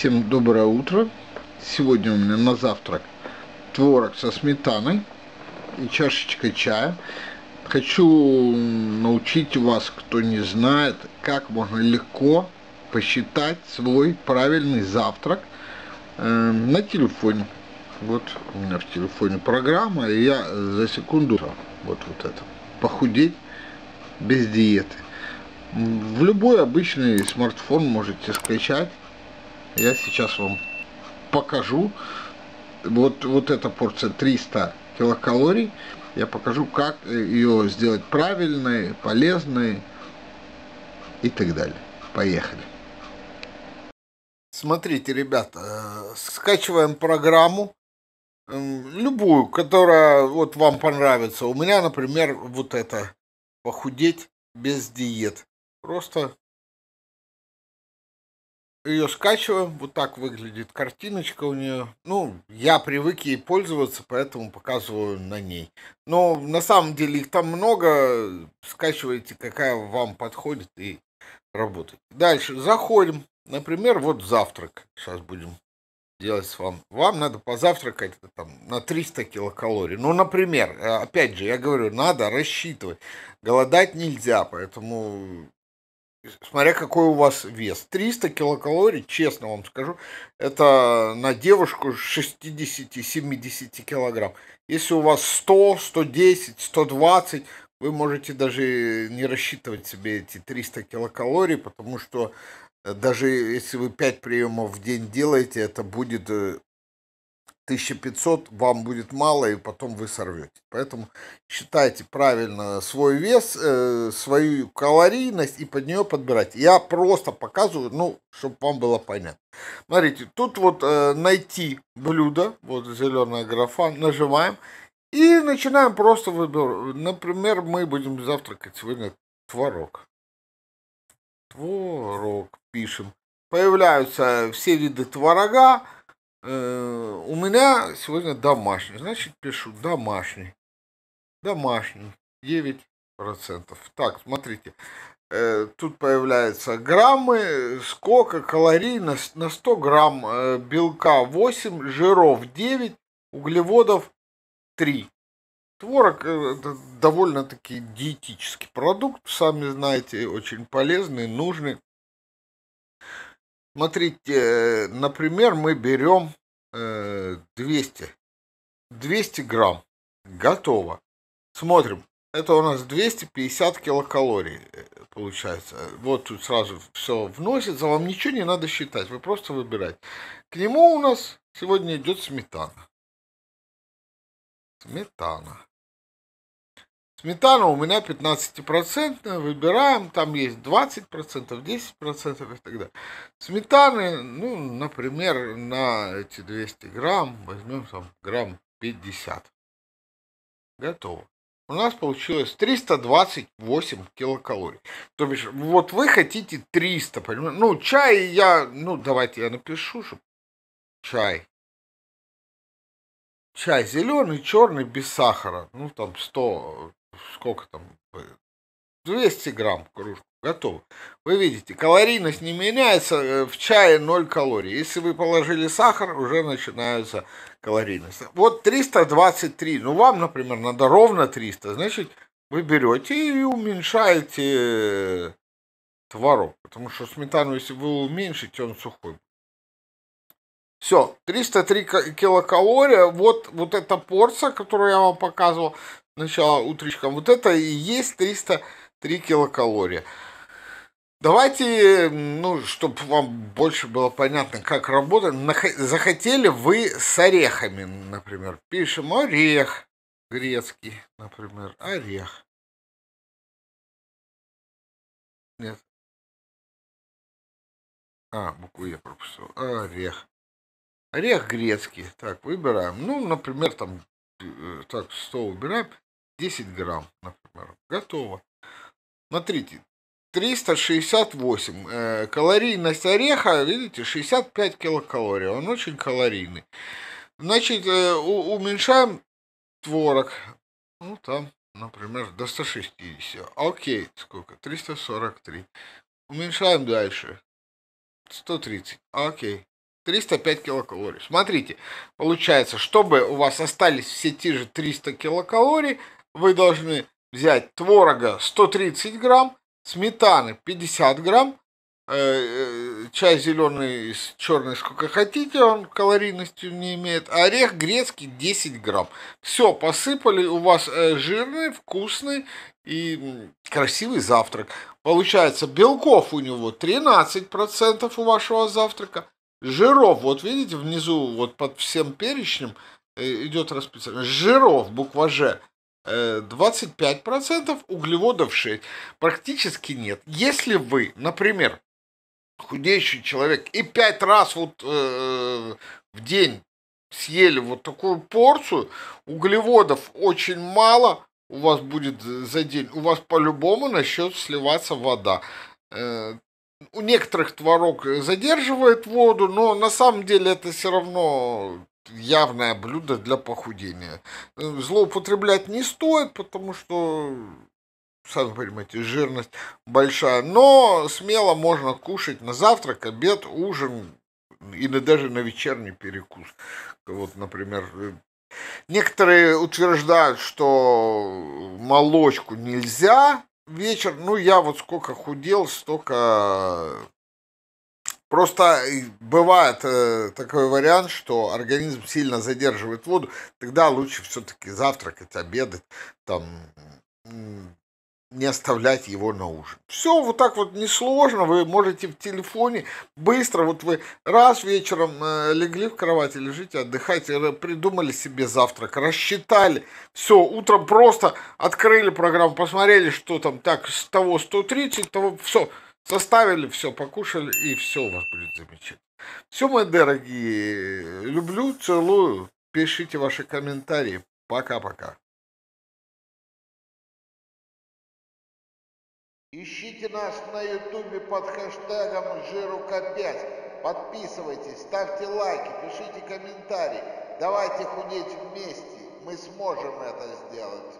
Всем доброе утро. Сегодня у меня на завтрак творог со сметаной и чашечка чая. Хочу научить вас, кто не знает, как можно легко посчитать свой правильный завтрак э, на телефоне. Вот у меня в телефоне программа, и я за секунду вот вот это похудеть без диеты. В любой обычный смартфон можете скачать я сейчас вам покажу. Вот, вот эта порция 300 килокалорий. Я покажу, как ее сделать правильной, полезной и так далее. Поехали. Смотрите, ребята, э, скачиваем программу, любую, которая вот вам понравится. У меня, например, вот это «Похудеть без диет». Просто ее скачиваем, вот так выглядит картиночка у нее. Ну, я привык ей пользоваться, поэтому показываю на ней. Но на самом деле их там много, скачивайте, какая вам подходит и работает. Дальше заходим, например, вот завтрак сейчас будем делать с вам. Вам надо позавтракать там, на 300 килокалорий. Ну, например, э, опять же, я говорю, надо рассчитывать. Голодать нельзя, поэтому смотря какой у вас вес. 300 килокалорий, честно вам скажу, это на девушку 60-70 килограмм. Если у вас 100, 110, 120, вы можете даже не рассчитывать себе эти 300 килокалорий, потому что э, даже если вы 5 приемов в день делаете, это будет э, 1500 вам будет мало, и потом вы сорвете. Поэтому считайте правильно свой вес, э, свою калорийность и под нее подбирайте. Я просто показываю, ну, чтобы вам было понятно. Смотрите, тут вот э, найти блюдо, вот зеленая графа, нажимаем и начинаем просто выбирать. Например, мы будем завтракать сегодня творог. Творог пишем. Появляются все виды творога Э, у меня сегодня домашний, значит пишу домашний, домашний, 9%. Так, смотрите, э, тут появляются граммы, сколько калорий на, на 100 грамм э, белка 8, жиров 9, углеводов 3. Творог это довольно-таки диетический продукт, сами знаете, очень полезный, нужный. Смотрите, э, например, мы берем 200. Э, 200 грамм. Готово. Смотрим. Это у нас 250 килокалорий э, получается. Вот тут сразу все вносится. Вам ничего не надо считать. Вы просто выбираете. К нему у нас сегодня идет сметана. Сметана. Сметана у меня 15%, выбираем, там есть 20%, 10% и так далее. Сметаны, ну, например, на эти 200 грамм возьмем там грамм 50. Готово. У нас получилось 328 килокалорий. То бишь, вот вы хотите 300, понимаете? Ну, чай я, ну, давайте я напишу, что чай чай зеленый, черный, без сахара. Ну, там 100 сколько там, 200 э, грамм кружку, готово. Вы видите, калорийность не меняется, э, в чае 0 калорий. Если вы положили сахар, уже начинаются калорийность. Вот 323, ну вам, например, надо ровно 300, значит, вы берете и уменьшаете э, творог, потому что сметану, если вы уменьшите, он сухой. Все, 303 килокалория, вот, вот эта порция, которую я вам показывал, начала ну, утречком. Вот это и есть 303 килокалории. Давайте, ну, чтобы вам больше было понятно, как работает. Захотели вы с орехами, например. Пишем орех грецкий, например, орех. Нет. А, букву я пропустил. Орех. Орех грецкий. Так, выбираем. Ну, например, там Э, так, стол убираем, 10 грамм, например. Готово. Смотрите, 368. Э, калорийность ореха, видите, 65 килокалорий. Он очень калорийный. Значит, э, у, уменьшаем творог. Ну, там, например, до 160. Окей, сколько? 343. Уменьшаем дальше. 130. Окей. 305 килокалорий. Смотрите, получается, чтобы у вас остались все те же 300 килокалорий, вы должны взять творога 130 грамм, сметаны 50 грамм, э, э, чай зеленый, черный, сколько хотите, он калорийностью не имеет. Орех грецкий 10 грамм. Все, посыпали, у вас э, жирный, вкусный и красивый завтрак. Получается, белков у него 13% у вашего завтрака, жиров, вот видите, внизу, вот под всем перечнем э, идет расписано, жиров, буква «Ж», 25%, э, углеводов 6%, практически нет. Если вы, например, худеющий человек, и пять раз вот э, в день съели вот такую порцию, углеводов очень мало у вас будет за день, у вас по-любому начнет сливаться вода. Э, у некоторых творог задерживает воду, но на самом деле это все равно явное блюдо для похудения. Злоупотреблять не стоит, потому что, сами понимаете, жирность большая. Но смело можно кушать на завтрак, обед, ужин и даже на вечерний перекус. Вот, например, некоторые утверждают, что молочку нельзя, вечер, ну, я вот сколько худел, столько... Просто бывает э, такой вариант, что организм сильно задерживает воду, тогда лучше все-таки завтракать, обедать, там, не оставлять его на ужин. Все вот так вот несложно, вы можете в телефоне быстро, вот вы раз вечером э, легли в кровати, лежите, отдыхайте, э, придумали себе завтрак, рассчитали, все, утром просто открыли программу, посмотрели, что там, так, с того 130, того, все, составили, все, покушали, и все у вас будет замечательно. Все, мои дорогие, люблю, целую, пишите ваши комментарии, пока-пока. Ищите нас на ютубе под хэштегом «Жирука 5». Подписывайтесь, ставьте лайки, пишите комментарии. Давайте худеть вместе. Мы сможем это сделать.